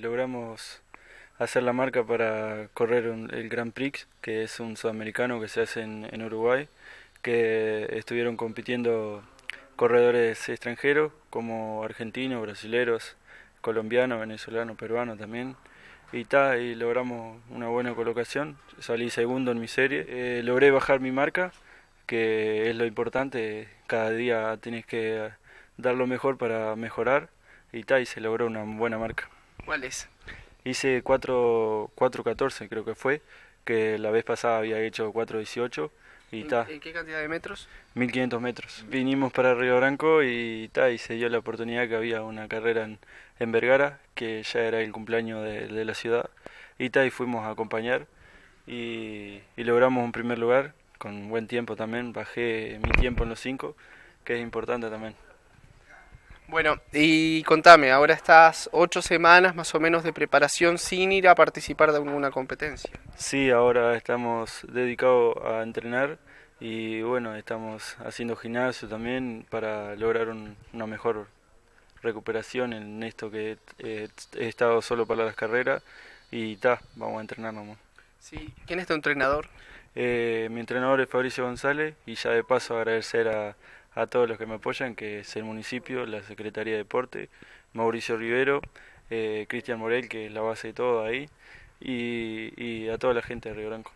logramos hacer la marca para correr el Grand Prix, que es un sudamericano que se hace en, en Uruguay, que estuvieron compitiendo corredores extranjeros como argentinos, brasileros, colombianos, venezolanos, peruanos también. Y ta, y logramos una buena colocación. Salí segundo en mi serie. Eh, logré bajar mi marca, que es lo importante. Cada día tienes que dar lo mejor para mejorar. Y ta, y se logró una buena marca. ¿Cuál es? Hice 4, 4.14 creo que fue, que la vez pasada había hecho 4.18 y ta. ¿En qué cantidad de metros? 1500 metros. Vinimos para Río Branco y está y se dio la oportunidad que había una carrera en, Vergara, que ya era el cumpleaños de, la ciudad, y y fuimos a acompañar y, y, logramos un primer lugar con buen tiempo también, bajé mi tiempo en los 5, que es importante también. Bueno, y contame, ahora estás ocho semanas más o menos de preparación sin ir a participar de alguna competencia. Sí, ahora estamos dedicados a entrenar y bueno, estamos haciendo gimnasio también para lograr una mejor recuperación en esto que eh, he estado solo para las carreras y ta, vamos a entrenar nomás. Sí, ¿quién es tu entrenador? Eh, mi entrenador es Fabricio González y ya de paso agradecer a, a todos los que me apoyan, que es el municipio, la Secretaría de Deporte, Mauricio Rivero, eh, Cristian Morel, que es la base de todo ahí, y, y a toda la gente de Río Branco.